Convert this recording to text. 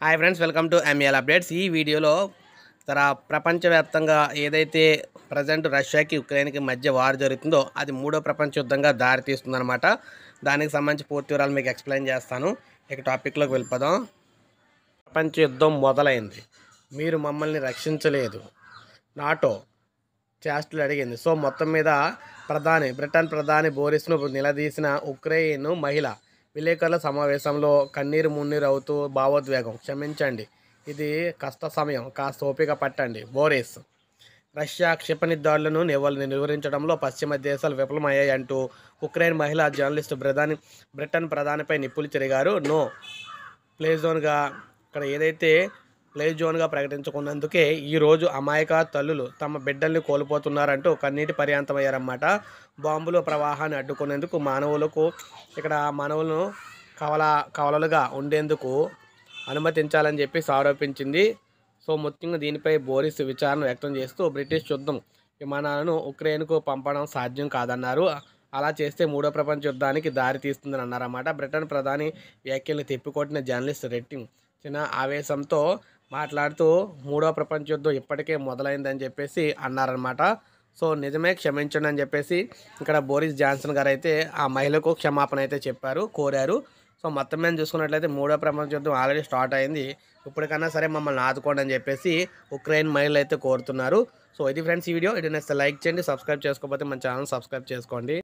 hi friends welcome to ML updates ఈ వీడియోలో తర ప్రపంచవ్యాప్తంగా ఏదైతే ప్రజెంట్ రష్యాకి ఉక్రెయిన్కి మధ్య వార్ జరుగుతుందో అది మూడో ప్రపంచ యుద్ధంగా దారితీస్తుందనమాట దానికి సంబంధించి పూర్తి వివరాలు మీకు ఎక్స్ప్లెయిన్ చేస్తాను ఇక టాపిక్లోకి వెళ్ళిపోదాం ప్రపంచ యుద్ధం మొదలైంది మీరు మమ్మల్ని రక్షించలేదు నాటో చేష్టలు అడిగింది సో మొత్తం మీద ప్రధాని బ్రిటన్ ప్రధాని బోరిస్ను నిలదీసిన ఉక్రెయిన్ మహిళ విలేకరుల సమావేశంలో కన్నీరు మున్నీరు అవుతూ భావోద్వేగం క్షమించండి ఇది కష్ట సమయం కాస్త ఓపిక పట్టండి బోరేస్ రష్యా క్షిపణిదాడులను నివాళిని నిర్వహించడంలో పశ్చిమ దేశాలు విఫలమయ్యాయి అంటూ ఉక్రెయిన్ మహిళా జర్నలిస్టు ప్రధాని బ్రిటన్ ప్రధానిపై నిప్పులు తిరిగారు నో ప్లేజోన్గా ఇక్కడ ఏదైతే ప్లే జోన్గా ప్రకటించుకున్నందుకే ఈరోజు అమాయక తల్లులు తమ బిడ్డల్ని కోల్పోతున్నారంటూ కన్నీటి పర్యాంతమయ్యారన్నమాట బాంబుల ప్రవాహాన్ని అడ్డుకునేందుకు మానవులకు ఇక్కడ మానవులను కవల కవలలుగా ఉండేందుకు అనుమతించాలని చెప్పేసి ఆరోపించింది సో ముఖ్యంగా దీనిపై బోరిస్ విచారణ వ్యక్తం చేస్తూ బ్రిటిష్ యుద్ధం విమానాలను ఉక్రెయిన్కు పంపడం సాధ్యం కాదన్నారు అలా చేస్తే మూడో ప్రపంచ యుద్ధానికి దారి తీస్తుందని అన్నారన్నమాట బ్రిటన్ ప్రధాని వ్యాఖ్యలు తిప్పికొట్టిన జర్నలిస్ట్ రెట్టింగ్ చిన్న ఆవేశంతో మాట్లాడుతూ మూడో ప్రపంచ యుద్ధం ఇప్పటికే మొదలైందని చెప్పేసి అన్నారనమాట సో నిజమే క్షమించండి అని చెప్పేసి ఇక్కడ బోరిస్ జాన్సన్ గారు అయితే ఆ మహిళకు క్షమాపణ అయితే చెప్పారు కోరారు సో మొత్తం మీద చూసుకున్నట్లయితే మూడో ప్రపంచ యుద్ధం ఆల్రెడీ స్టార్ట్ అయింది ఇప్పటికన్నా సరే మమ్మల్ని ఆదుకోండి అని చెప్పేసి ఉక్రెయిన్ మహిళలు అయితే కోరుతున్నారు సో ఇది ఫ్రెండ్స్ ఈ వీడియో ఇది నెక్స్ట్ లైక్ చేయండి సబ్స్క్రైబ్ చేసుకోకపోతే మన ఛానల్ సబ్స్క్రైబ్ చేసుకోండి